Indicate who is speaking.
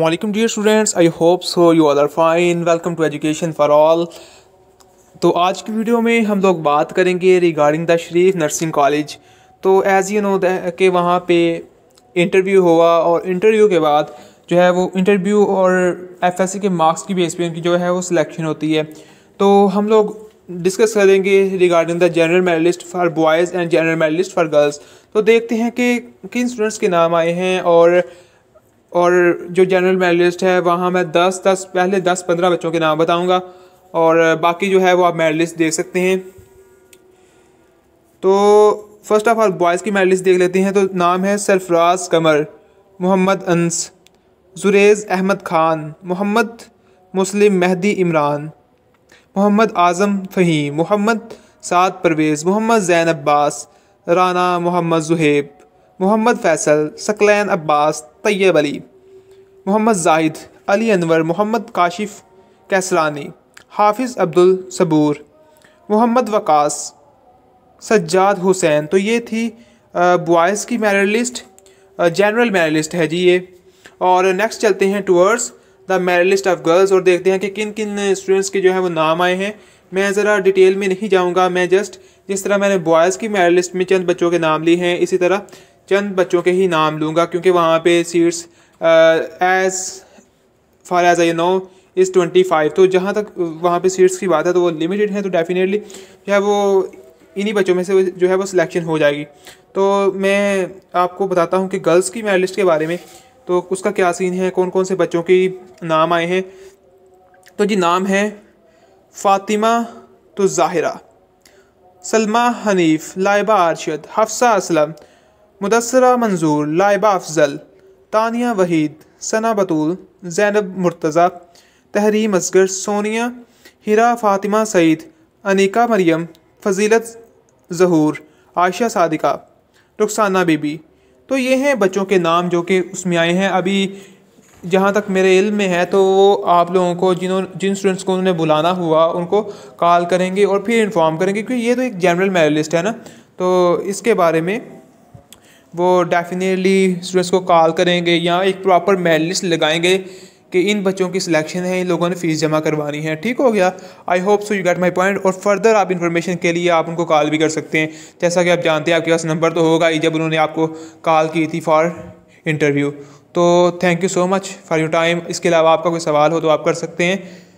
Speaker 1: वालेकुम dear students I hope so you are fine welcome to education for all तो आज की video में हम लोग बात करेंगे regarding the Sharif nursing college तो एज़ यू नो के वहाँ पे इंटरव्यू हुआ और इंटरव्यू के बाद जो है वो इंटरव्यू और एफ के मार्क्स की बेस पे उनकी जो है वो सिलेक्शन होती है तो हम लोग डिस्कस करेंगे regarding the general merit list for boys and general merit list for girls तो देखते हैं कि किन स्टूडेंट्स के नाम आए हैं और और जो जनरल मेडलिस्ट है वहाँ मैं दस दस पहले दस पंद्रह बच्चों के नाम बताऊँगा और बाकी जो है वो आप मेडलिस्ट देख सकते हैं तो फर्स्ट ऑफ ऑल बॉयज़ की मेडलिस्ट देख लेते हैं तो नाम है सरफराज कमर मोहम्मद अंस जुरेज़ अहमद खान मोहम्मद मुस्लिम मेहदी इमरान मोहम्मद आज़म फ़हीम मोहम्मद साद परवेज़ मोहम्मद ज़ैन अब्बास राना मोहम्मद जुहेब मोहम्मद फैसल सकलैन अब्बास तैयब अली मोहम्मद जाहिद अली अनवर मोहम्मद काशिफ कैसलानी हाफिज़ अब्दुल सबूर मोहम्मद वकास सज्जाद हुसैन तो ये थी बॉयज़ की merit list general merit list है जी ये और नेक्स्ट चलते हैं towards the merit list of girls और देखते हैं कि किन किन स्टूडेंट्स के जो है वो नाम आए हैं मैं ज़रा डिटेल में नहीं जाऊँगा मैं जस्ट जिस तरह मैंने बॉयज़ की मेरिट लिस्ट में चंद बच्चों के नाम लिए हैं इसी तरह चंद बच्चों के ही नाम लूँगा क्योंकि वहाँ पे seats as far as I know is twenty five तो जहाँ तक वहाँ पे सीट्स की बात है तो वो लिमिटेड हैं तो डेफिनेटली जो है वो इन्हीं बच्चों में से जो है वो सिलेक्शन हो जाएगी तो मैं आपको बताता हूँ कि गर्ल्स की मेरिट लिस्ट के बारे में तो उसका क्या सीन है कौन कौन से बच्चों के नाम आए हैं तो जी नाम है फ़ातिमा तो ज़ाहिरा सलमा हनीफ लाइबा अरशद हफ्सा असलम मुदसरा मंजूर लाइबा अफजल तानिया वहीद सना बतूल जैनब मुर्तज़ा तहरीम असगर सोनिया हिरा फातिमा सईद अनिका मरियम फजीलत जहूर आयशा सादिका रुखसाना बीबी तो ये हैं बच्चों के नाम जो कि उसमें आए हैं अभी जहाँ तक मेरे इल्म में है तो वो आप लोगों को जिन्हों जिन स्टूडेंट्स को उन्हें बुलाना हुआ उनको कॉल करेंगे और फिर इन्फॉर्म करेंगे क्योंकि ये तो एक जनरल मेरिट लिस्ट है ना तो इसके बारे में वो डेफिनेटली स्टूडेंट्स को कॉल करेंगे या एक प्रॉपर मेरिट लिस्ट लगाएंगे कि इन बच्चों की सिलेक्शन है इन लोगों ने फ़ीस जमा करवानी है ठीक हो गया I hope so you get my point और फर्दर आप इन्फॉर्मेशन के लिए आप उनको कॉल भी कर सकते हैं जैसा कि आप जानते हैं आपके पास नंबर तो होगा ही जब उन्होंने आपको कॉल की थी फॉर इंटरव्यू तो thank you so much for your time इसके अलावा आपका कोई सवाल हो तो आप कर सकते हैं